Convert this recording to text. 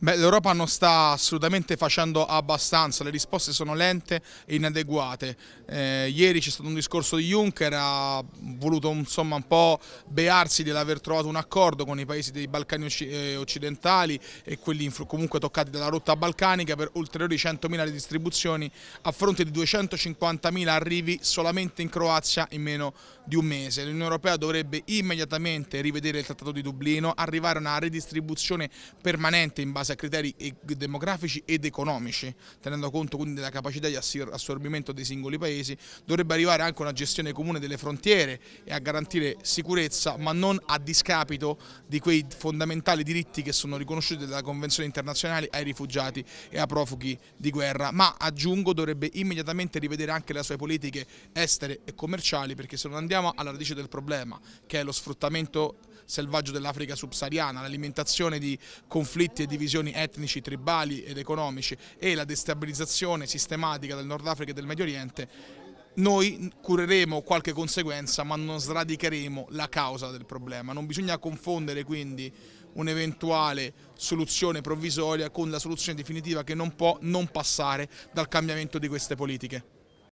l'Europa non sta assolutamente facendo abbastanza, le risposte sono lente e inadeguate. Eh, ieri c'è stato un discorso di Juncker, ha voluto insomma, un po' bearsi dell'aver trovato un accordo con i paesi dei Balcani eh, occidentali e quelli comunque toccati dalla rotta balcanica per ulteriori 100.000 ridistribuzioni a fronte di 250.000 arrivi solamente in Croazia in meno di un mese. L'Unione Europea dovrebbe immediatamente rivedere il Trattato di Dublino, arrivare a una ridistribuzione permanente in base base a criteri demografici ed economici, tenendo conto quindi della capacità di assorbimento dei singoli paesi, dovrebbe arrivare anche una gestione comune delle frontiere e a garantire sicurezza, ma non a discapito di quei fondamentali diritti che sono riconosciuti dalla Convenzione internazionale ai rifugiati e a profughi di guerra, ma aggiungo dovrebbe immediatamente rivedere anche le sue politiche estere e commerciali perché se non andiamo alla radice del problema, che è lo sfruttamento selvaggio dell'Africa subsahariana, l'alimentazione di conflitti e divisioni etnici, tribali ed economici e la destabilizzazione sistematica del Nord Africa e del Medio Oriente noi cureremo qualche conseguenza ma non sradicheremo la causa del problema. Non bisogna confondere quindi un'eventuale soluzione provvisoria con la soluzione definitiva che non può non passare dal cambiamento di queste politiche.